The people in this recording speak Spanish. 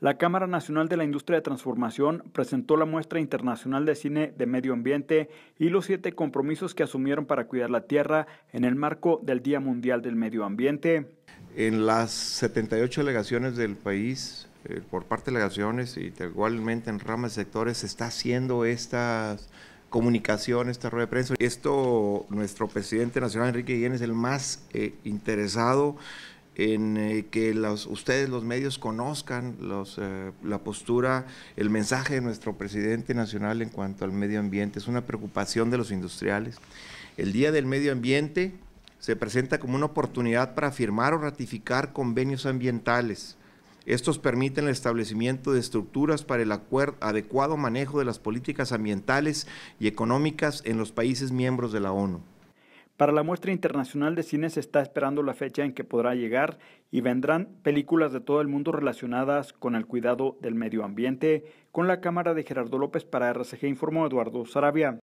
La Cámara Nacional de la Industria de Transformación presentó la muestra internacional de cine de medio ambiente y los siete compromisos que asumieron para cuidar la tierra en el marco del Día Mundial del Medio Ambiente. En las 78 delegaciones del país, eh, por parte de delegaciones y igualmente en ramas de sectores, se está haciendo esta comunicación, esta rueda de prensa. Esto, nuestro presidente nacional, Enrique Guillén, es el más eh, interesado en eh, que los, ustedes, los medios, conozcan los, eh, la postura, el mensaje de nuestro presidente nacional en cuanto al medio ambiente. Es una preocupación de los industriales. El Día del Medio Ambiente se presenta como una oportunidad para firmar o ratificar convenios ambientales. Estos permiten el establecimiento de estructuras para el adecuado manejo de las políticas ambientales y económicas en los países miembros de la ONU. Para la muestra internacional de cine se está esperando la fecha en que podrá llegar y vendrán películas de todo el mundo relacionadas con el cuidado del medio ambiente. Con la cámara de Gerardo López para RCG informó Eduardo Sarabia.